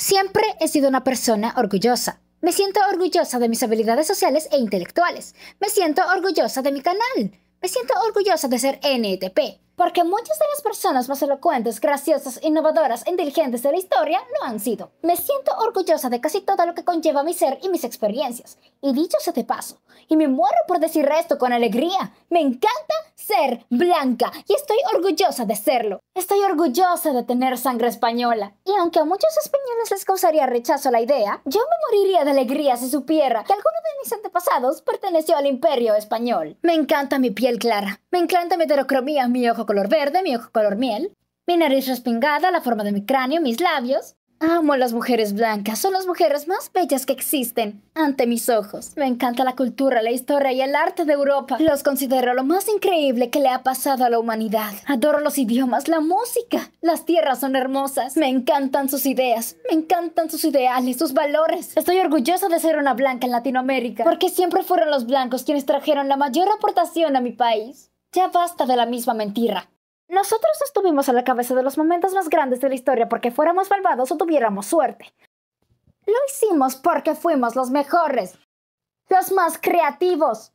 Siempre he sido una persona orgullosa. Me siento orgullosa de mis habilidades sociales e intelectuales. Me siento orgullosa de mi canal. Me siento orgullosa de ser NTP porque muchas de las personas más elocuentes, graciosas, innovadoras e inteligentes de la historia no han sido. Me siento orgullosa de casi todo lo que conlleva mi ser y mis experiencias, y dicho sea de paso, y me muero por decir esto con alegría, me encanta ser blanca y estoy orgullosa de serlo. Estoy orgullosa de tener sangre española, y aunque a muchos españoles les causaría rechazo la idea, yo me moriría de alegría si supiera que algunos antepasados perteneció al imperio español. Me encanta mi piel clara, me encanta mi heterocromía, mi ojo color verde, mi ojo color miel, mi nariz respingada, la forma de mi cráneo, mis labios. Amo a las mujeres blancas, son las mujeres más bellas que existen ante mis ojos. Me encanta la cultura, la historia y el arte de Europa. Los considero lo más increíble que le ha pasado a la humanidad. Adoro los idiomas, la música, las tierras son hermosas. Me encantan sus ideas, me encantan sus ideales, sus valores. Estoy orgullosa de ser una blanca en Latinoamérica, porque siempre fueron los blancos quienes trajeron la mayor aportación a mi país. Ya basta de la misma mentira. Nosotros estuvimos a la cabeza de los momentos más grandes de la historia porque fuéramos malvados o tuviéramos suerte. Lo hicimos porque fuimos los mejores, los más creativos,